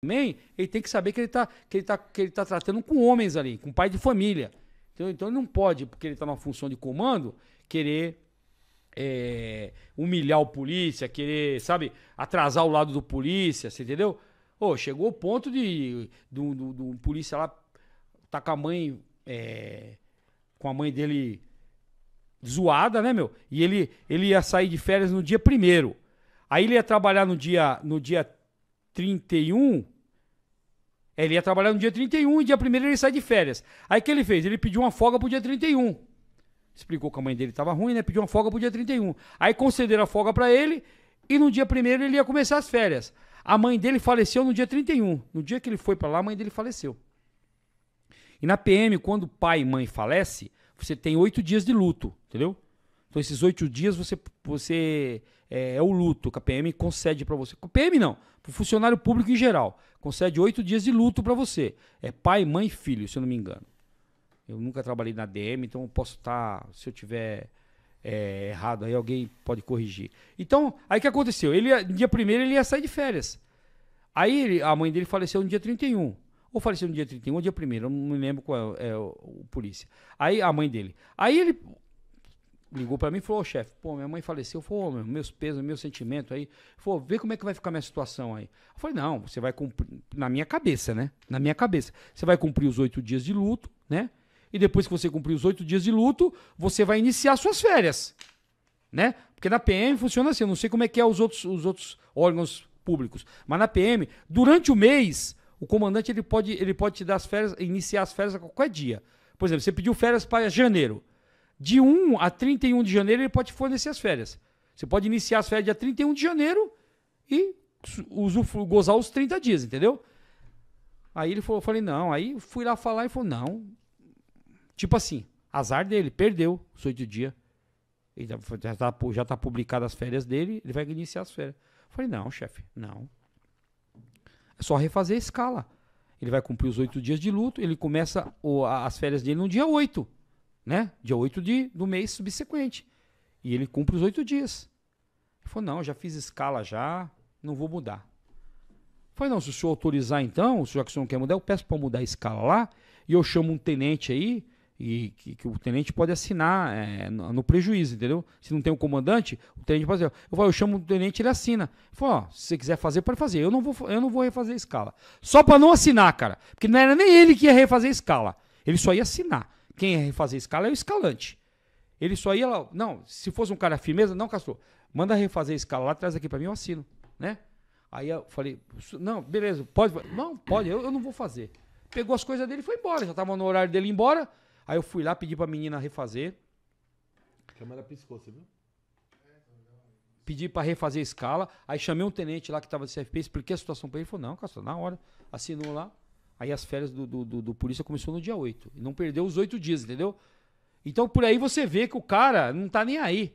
também, ele tem que saber que ele está que ele tá, que ele tá tratando com homens ali, com pai de família. Então, então ele não pode, porque ele está numa função de comando, querer é, humilhar o polícia, querer, sabe, atrasar o lado do polícia, você entendeu? Oh, chegou o ponto de do, polícia lá tá com a mãe é, com a mãe dele zoada, né, meu? E ele ele ia sair de férias no dia primeiro. Aí ele ia trabalhar no dia no dia 31, ele ia trabalhar no dia 31 e dia 1 ele sai de férias. Aí o que ele fez? Ele pediu uma folga pro dia 31. Explicou que a mãe dele tava ruim, né? Pediu uma folga pro dia 31. Aí concederam a folga para ele e no dia 1 ele ia começar as férias. A mãe dele faleceu no dia 31. No dia que ele foi para lá, a mãe dele faleceu. E na PM, quando pai e mãe falece, você tem oito dias de luto, entendeu? Então, esses oito dias você, você é, é, o luto. O KPM concede para você. KPM não, para o funcionário público em geral. Concede oito dias de luto para você. É pai, mãe filho, se eu não me engano. Eu nunca trabalhei na DM, então eu posso estar. Tá, se eu tiver é, errado, aí alguém pode corrigir. Então, aí que aconteceu? Ele, dia primeiro ele ia sair de férias. Aí ele, a mãe dele faleceu no dia 31. Ou faleceu no dia 31 ou dia 1 eu não me lembro qual é, é o, o polícia. Aí a mãe dele. Aí ele ligou para mim e falou, chefe, pô, minha mãe faleceu, falou, meu, meus pesos, meu sentimento aí, falou, vê como é que vai ficar minha situação aí. Eu falei, não, você vai cumprir, na minha cabeça, né? Na minha cabeça. Você vai cumprir os oito dias de luto, né? E depois que você cumprir os oito dias de luto, você vai iniciar suas férias, né? Porque na PM funciona assim, eu não sei como é que é os outros, os outros órgãos públicos, mas na PM, durante o mês, o comandante ele pode, ele pode te dar as férias, iniciar as férias a qualquer dia. Por exemplo, você pediu férias para janeiro, de 1 a 31 de janeiro, ele pode fornecer as férias. Você pode iniciar as férias dia 31 de janeiro e gozar os 30 dias, entendeu? Aí ele falou, eu falei, não. Aí fui lá falar e falou, não. Tipo assim, azar dele, perdeu os oito dias. Ele já está já tá publicado as férias dele, ele vai iniciar as férias. Eu falei, não, chefe, não. É só refazer a escala. Ele vai cumprir os oito dias de luto, ele começa o, a, as férias dele no dia 8 né? Dia 8 de, do mês subsequente. E ele cumpre os oito dias. Ele falou, não, já fiz escala já, não vou mudar. Eu falei, não, se o senhor autorizar então, se o senhor não quer mudar, eu peço para mudar a escala lá, e eu chamo um tenente aí, e que, que o tenente pode assinar é, no, no, prejuízo, entendeu? Se não tem o um comandante, o tenente pode fazer. Eu falo, eu chamo o tenente, ele assina. Falou, se você quiser fazer, pode fazer. Eu não vou, eu não vou refazer a escala. Só para não assinar, cara. Porque não era nem ele que ia refazer a escala. Ele só ia assinar quem ia é refazer escala é o escalante. Ele só ia lá, não, se fosse um cara firmeza, não, Castor, manda refazer a escala lá, traz aqui para mim, eu assino, né? Aí eu falei, não, beleza, pode, não, pode, eu, eu não vou fazer. Pegou as coisas dele e foi embora, já tava no horário dele ir embora, aí eu fui lá, pedi pra menina refazer. A câmera piscou, você viu? Pedi para refazer a escala, aí chamei um tenente lá que tava de CFP, expliquei a situação pra ele, falou, não, Castor, na hora, assinou lá, Aí as férias do, do, do, do polícia começou no dia 8. E não perdeu os oito dias, entendeu? Então por aí você vê que o cara não tá nem aí.